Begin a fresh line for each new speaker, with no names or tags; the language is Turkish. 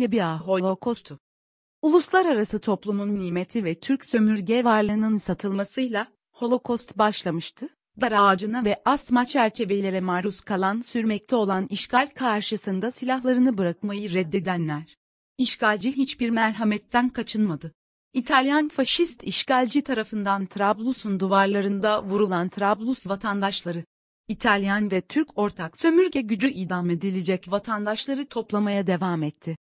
Libya Holokostu Uluslararası toplumun nimeti ve Türk sömürge varlığının satılmasıyla, Holokost başlamıştı, dar ağacına ve asma çerçevelere maruz kalan sürmekte olan işgal karşısında silahlarını bırakmayı reddedenler. İşgalci hiçbir merhametten kaçınmadı. İtalyan faşist işgalci tarafından Trablus'un duvarlarında vurulan Trablus vatandaşları, İtalyan ve Türk ortak sömürge gücü idam edilecek vatandaşları toplamaya devam etti.